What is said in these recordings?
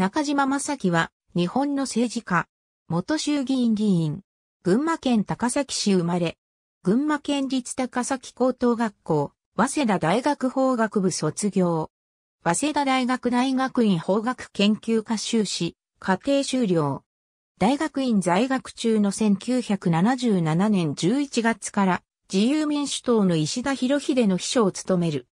中島正樹は、日本の政治家、元衆議院議員、群馬県高崎市生まれ、群馬県立高崎高等学校、早稲田大学法学部卒業、早稲田大学大学院法学研究科修士、家庭修了。大学院在学中の1977年11月から自由民主党の石田博秀の秘書を務める。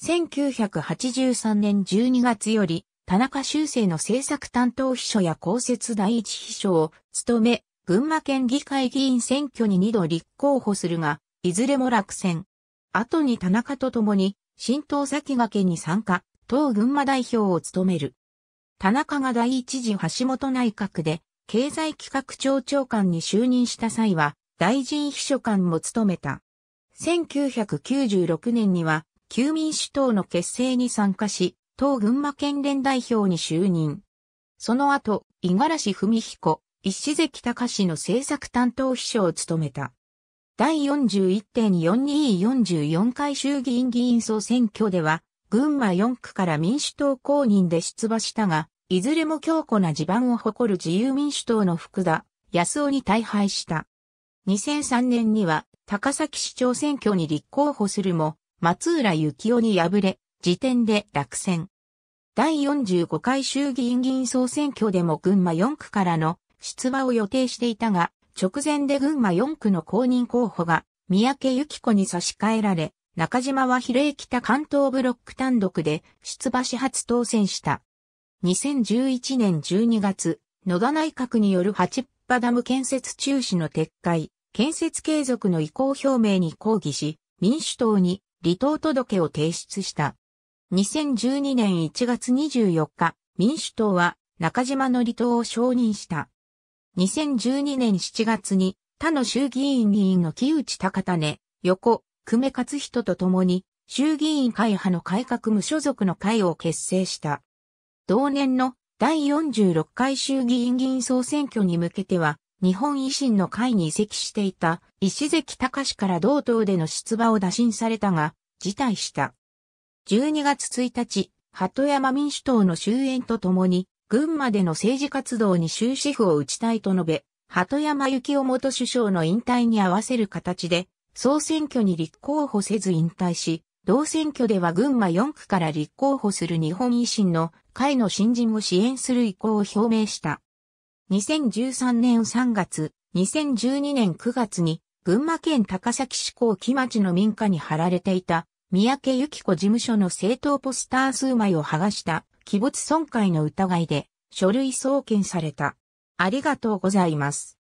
1983年12月より田中修正の政策担当秘書や公設第一秘書を務め、群馬県議会議員選挙に二度立候補するが、いずれも落選。後に田中と共に、新党先駆けに参加、党群馬代表を務める。田中が第一次橋本内閣で、経済企画庁長官に就任した際は、大臣秘書官も務めた。1996年には、旧民主党の結成に参加し、当群馬県連代表に就任。その後、五十嵐文彦、石関隆の政策担当秘書を務めた。第41.4244回衆議院議員総選挙では、群馬4区から民主党公認で出馬したが、いずれも強固な地盤を誇る自由民主党の福田、安尾に大敗した。2003年には高崎市長選挙に立候補するも、松浦幸雄に敗れ、時点で落選。第45回衆議院議員総選挙でも群馬4区からの出馬を予定していたが、直前で群馬4区の公認候補が三宅由紀子に差し替えられ、中島は比例北関東ブロック単独で出馬し初当選した。2011年12月、野田内閣による八っぱダム建設中止の撤回、建設継続の意向表明に抗議し、民主党に離党届を提出した。2012年1月24日、民主党は中島の離党を承認した。2012年7月に他の衆議院議員の木内高種、横、久米勝人と共に衆議院会派の改革無所属の会を結成した。同年の第46回衆議院議員総選挙に向けては、日本維新の会に移籍していた石関隆から同党での出馬を打診されたが、辞退した。12月1日、鳩山民主党の終焉とともに、群馬での政治活動に終止符を打ちたいと述べ、鳩山幸夫元首相の引退に合わせる形で、総選挙に立候補せず引退し、同選挙では群馬4区から立候補する日本維新の会の新人を支援する意向を表明した。2013年3月、2012年9月に、群馬県高崎市高木町の民家に貼られていた三宅由紀子事務所の正当ポスター数枚を剥がした器物損壊の疑いで書類送検された。ありがとうございます。